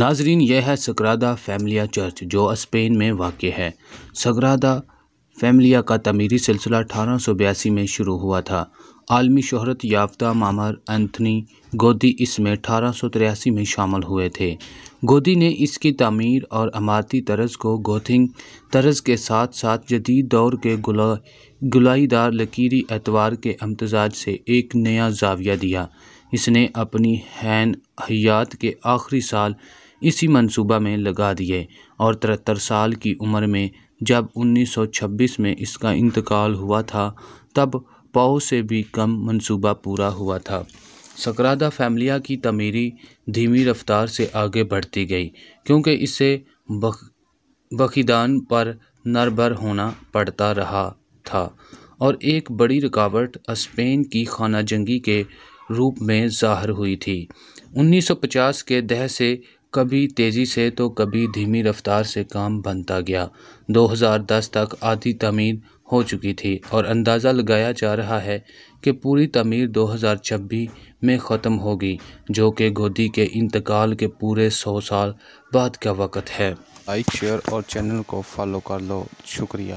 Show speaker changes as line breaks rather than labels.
नाजरीन यह है सगरादा फैमिलिया चर्च जो स्पेन में वाक़ है सगरादा फैमिलिया का तमीरी सिलसिला अठारह सौ बयासी में शुरू हुआ था आलमी शहरत याफ्ता मामर एंथनी गोदी इसमें अठारह सौ तिरासी में शामिल हुए थे गोदी ने इसकी तमीर और अमारती तर्ज को गोथिंग तर्ज के साथ साथ जदीद दौर के गुला गुलाईदार लकीरी एतवार के अमतजाज से एक नया जाविया दिया इसने अपनी हैन हयात के आखिरी साल इसी मंसूबा में लगा दिए और तिहत्तर साल की उम्र में जब 1926 में इसका इंतकाल हुआ था तब पाओ से भी कम मंसूबा पूरा हुआ था सकरादा फैमिलिया की तमीरी धीमी रफ्तार से आगे बढ़ती गई क्योंकि इसे बख बखीदान पर नरभर होना पड़ता रहा था और एक बड़ी रुकावट स्पेन की खाना जंगी के रूप में ज़ाहिर हुई थी 1950 के दह से कभी तेज़ी से तो कभी धीमी रफ्तार से काम बनता गया 2010 तक आधी तमीर हो चुकी थी और अंदाज़ा लगाया जा रहा है कि पूरी तमीर 2026 में ख़त्म होगी जो कि गोदी के इंतकाल के पूरे 100 साल बाद का वक़्त है लाइक शेयर और चैनल को फॉलो कर लो शुक्रिया